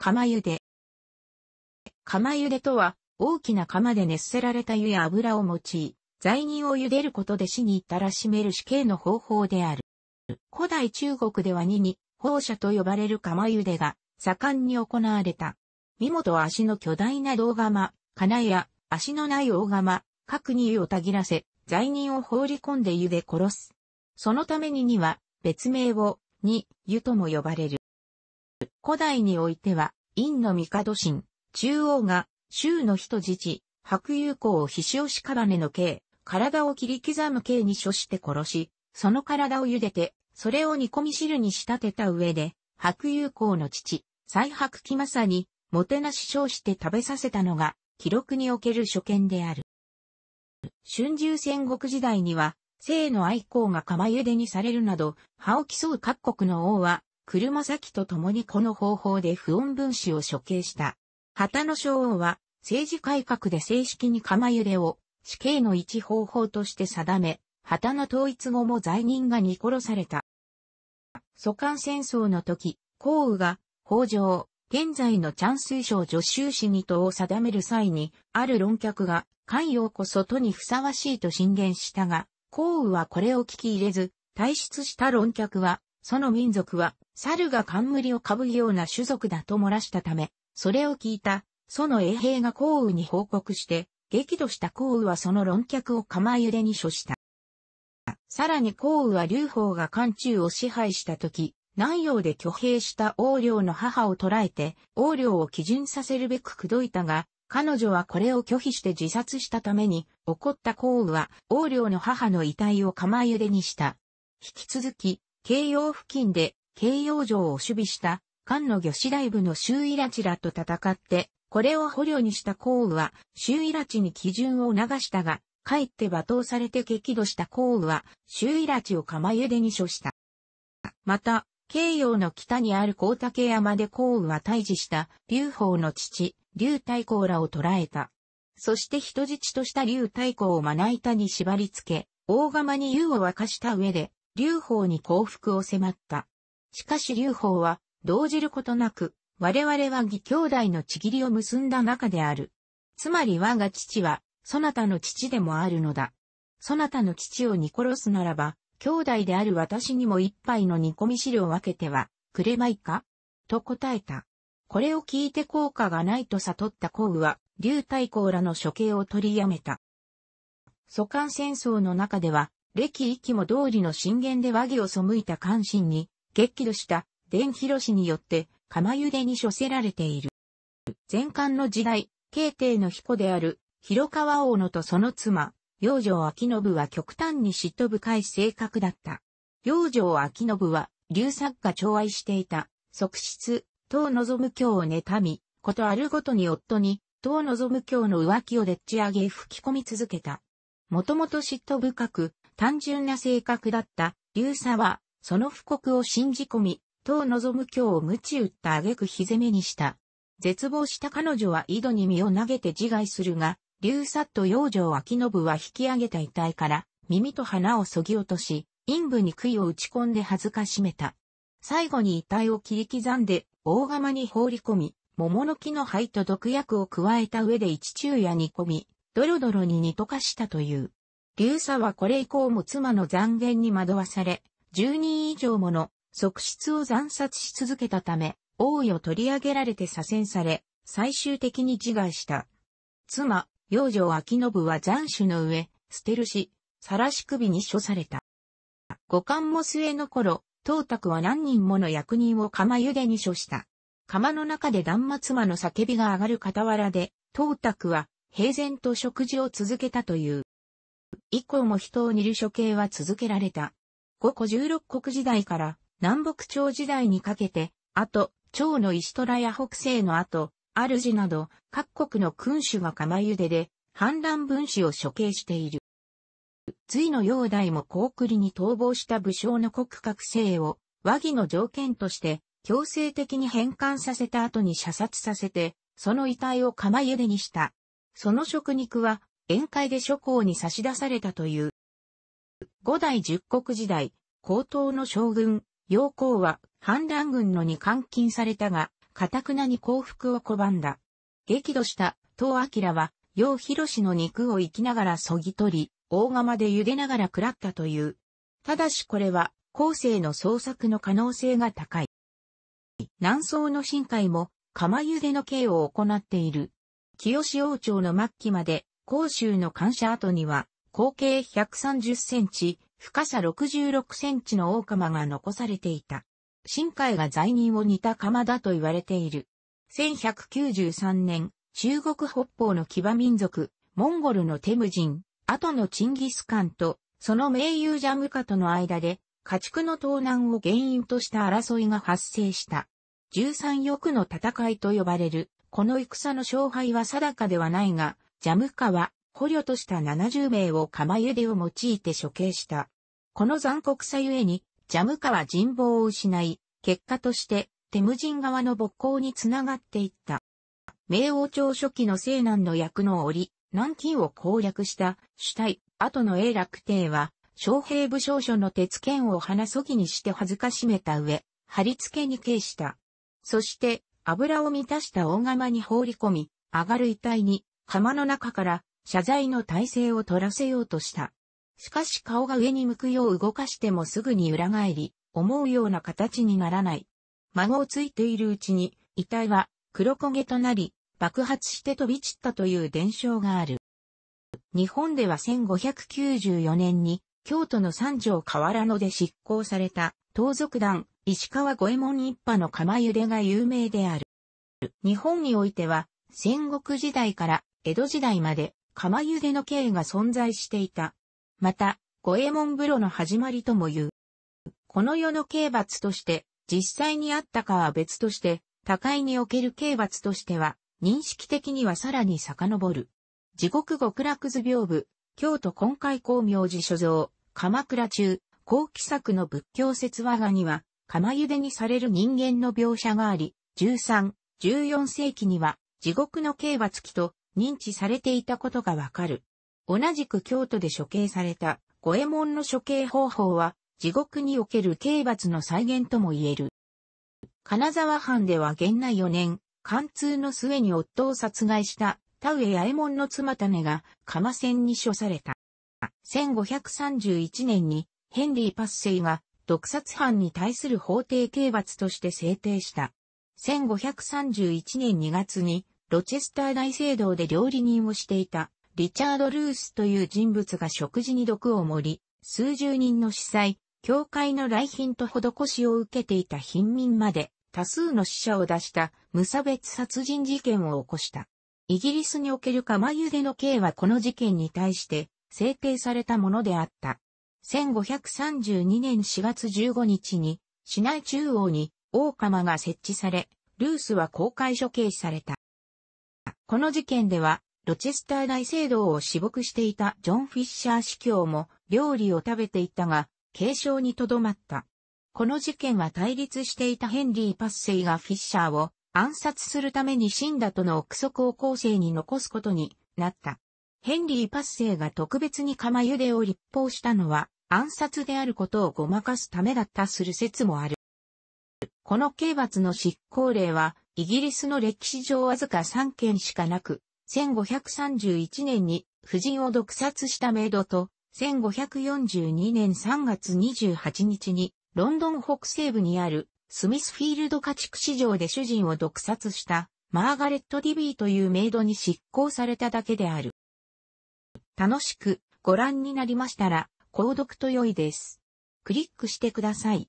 釜茹で。釜茹でとは、大きな釜で熱せられた湯や油を用い、罪人を茹でることで死に至らしめる死刑の方法である。古代中国では2に、放射と呼ばれる釜茹でが、盛んに行われた。身元足の巨大な銅釜、金や足のない大釜、各に湯をたぎらせ、罪人を放り込んで湯で殺す。そのためにには、別名を、に、湯とも呼ばれる。古代においては、陰の帝神、中央が、州の人質、白友公を必死押しねの刑、体を切り刻む刑に処して殺し、その体を茹でて、それを煮込み汁に仕立てた上で、白友公の父、西白木正に、もてなし称して食べさせたのが、記録における所見である。春秋戦国時代には、生の愛好が釜茹でにされるなど、葉を競う各国の王は、車先と共にこの方法で不穏分子を処刑した。旗の昭王は政治改革で正式に釜揺れを死刑の一方法として定め、旗の統一後も罪人が煮殺された。蘇官戦争の時、皇羽が北条、現在のチャン水省助州市に党を定める際に、ある論客が、関与こそ都にふさわしいと進言したが、皇羽はこれを聞き入れず、退出した論客は、その民族は、猿が冠をかぶるような種族だと漏らしたため、それを聞いた、その衛兵が皇羽に報告して、激怒した皇羽はその論客を釜茹でに処した。さらに皇羽は劉邦が漢中を支配した時、南洋で挙兵した王領の母を捕らえて、王領を基準させるべく口説いたが、彼女はこれを拒否して自殺したために、怒った皇羽は王領の母の遺体を釜茹でにした。引き続き、慶応付近で慶応城を守備した菅の魚師大部の周囲拉致らと戦って、これを捕虜にした項羽は周囲拉致に基準を流したが、かえって罵倒されて激怒した項羽は周囲拉致を釜茹でに処した。また、慶応の北にある高竹山で項羽は退治した劉邦の父、劉太公らを捕らえた。そして人質とした劉太公をまな板に縛り付け、大釜に湯を沸かした上で、劉邦に降伏を迫った。しかし劉邦は、動じることなく、我々は義兄弟のちぎりを結んだ仲である。つまり我が父は、そなたの父でもあるのだ。そなたの父を煮殺すならば、兄弟である私にも一杯の煮込み汁を分けては、くれまいかと答えた。これを聞いて効果がないと悟った項羽は、劉太后らの処刑を取りやめた。祖官戦争の中では、歴一も通りの震源で和議を背いた関心に、激怒した伝広氏によって釜茹でに処せられている。前漢の時代、慶帝の彦である広川王のとその妻、養女秋信は極端に嫉妬深い性格だった。養女秋信は、流作家寵愛していた、側室、当望む教を妬み、ことあるごとに夫に、当望む教の浮気をでっち上げ吹き込み続けた。もともと嫉妬深く、単純な性格だった劉佐は、その布告を信じ込み、当望む今日を鞭打った挙句ひぜめにした。絶望した彼女は井戸に身を投げて自害するが、劉佐と養生秋信は引き上げた遺体から、耳と鼻をそぎ落とし、陰部に杭を打ち込んで恥ずかしめた。最後に遺体を切り刻んで、大釜に放り込み、桃の木の灰と毒薬を加えた上で一昼夜煮込み、ドロドロに煮溶かしたという。流砂はこれ以降も妻の残言に惑わされ、10人以上もの側室を惨殺し続けたため、王位を取り上げられて左遷され、最終的に自害した。妻、養女秋信は斬首の上、捨てるし、晒し首に処された。五冠も末の頃、董卓は何人もの役人を釜茹でに処した。釜の中で断末魔の叫びが上がる傍らで、董卓は平然と食事を続けたという。以降も人を煮る処刑は続けられた。五個十六国時代から南北朝時代にかけて、あと、朝の石虎や北西の後、主など各国の君主が釜茹でで反乱分子を処刑している。隋の煬帝も高栗に逃亡した武将の国覚性を和議の条件として強制的に返還させた後に射殺させて、その遺体を釜茹でにした。その食肉は宴会で諸侯に差し出されたという。五代十国時代、高等の将軍、陽光は反乱軍のに監禁されたが、かたくなに降伏を拒んだ。激怒した東明は、陽広の肉を生きながらそぎ取り、大釜で茹でながら食らったという。ただしこれは、後世の創作の可能性が高い。南宋の深海も、釜茹での刑を行っている。清志王朝の末期まで、甲州の感謝跡には、口径130センチ、深さ66センチの大釜が残されていた。新海が罪人を似た釜だと言われている。1193年、中国北方の騎馬民族、モンゴルのテムジン、後のチンギスカンと、その名友ジャムカとの間で、家畜の盗難を原因とした争いが発生した。13翼の戦いと呼ばれる、この戦の勝敗は定かではないが、ジャムカは捕虜とした70名を釜茹でを用いて処刑した。この残酷さゆえに、ジャムカは人望を失い、結果として、テムジン側の勃興につながっていった。明王朝初期の西南の役の折、南京を攻略した主体、後の永楽帝は、将兵武将書の鉄剣を鼻そぎにして恥ずかしめた上、貼り付けに刑した。そして、油を満たした大釜に放り込み、上がる遺体に釜の中から謝罪の体勢を取らせようとした。しかし顔が上に向くよう動かしてもすぐに裏返り、思うような形にならない。孫をついているうちに、遺体は黒焦げとなり、爆発して飛び散ったという伝承がある。日本では1594年に、京都の三条河原野で執行された、盗賊団、石川五右衛門一派の釜茹でが有名である。日本においては、戦国時代から江戸時代まで釜茹での刑が存在していた。また、五右衛門風呂の始まりとも言う。この世の刑罰として、実際にあったかは別として、高いにおける刑罰としては、認識的にはさらに遡る。地獄極楽図屏風、京都今回光明寺所蔵、鎌倉中、後期作の仏教説話画には、釜茹でにされる人間の描写があり、13、14世紀には、地獄の刑罰期と認知されていたことがわかる。同じく京都で処刑された五右衛門の処刑方法は地獄における刑罰の再現とも言える。金沢藩では元内4年、貫通の末に夫を殺害した田植八右衛門の妻種が釜線に処された。1531年にヘンリー・パッセイが毒殺犯に対する法定刑罰として制定した。1531年2月にロチェスター大聖堂で料理人をしていた、リチャード・ルースという人物が食事に毒を盛り、数十人の司祭、教会の来賓と施しを受けていた貧民まで、多数の死者を出した無差別殺人事件を起こした。イギリスにおける釜茹での刑はこの事件に対して制定されたものであった。1532年4月15日に市内中央に大釜が設置され、ルースは公開処刑された。この事件では、ロチェスター大聖堂を私牧していたジョン・フィッシャー司教も料理を食べていたが、軽傷にとどまった。この事件は対立していたヘンリー・パッセイがフィッシャーを暗殺するために死んだとの憶測を後世に残すことになった。ヘンリー・パッセイが特別に釜茹でを立法したのは暗殺であることをごまかすためだったする説もある。この刑罰の執行令はイギリスの歴史上わずか3件しかなく、1531年に夫人を毒殺したメイドと、1542年3月28日に、ロンドン北西部にあるスミスフィールド家畜市場で主人を毒殺したマーガレット・ディビーというメイドに執行されただけである。楽しくご覧になりましたら、購読と良いです。クリックしてください。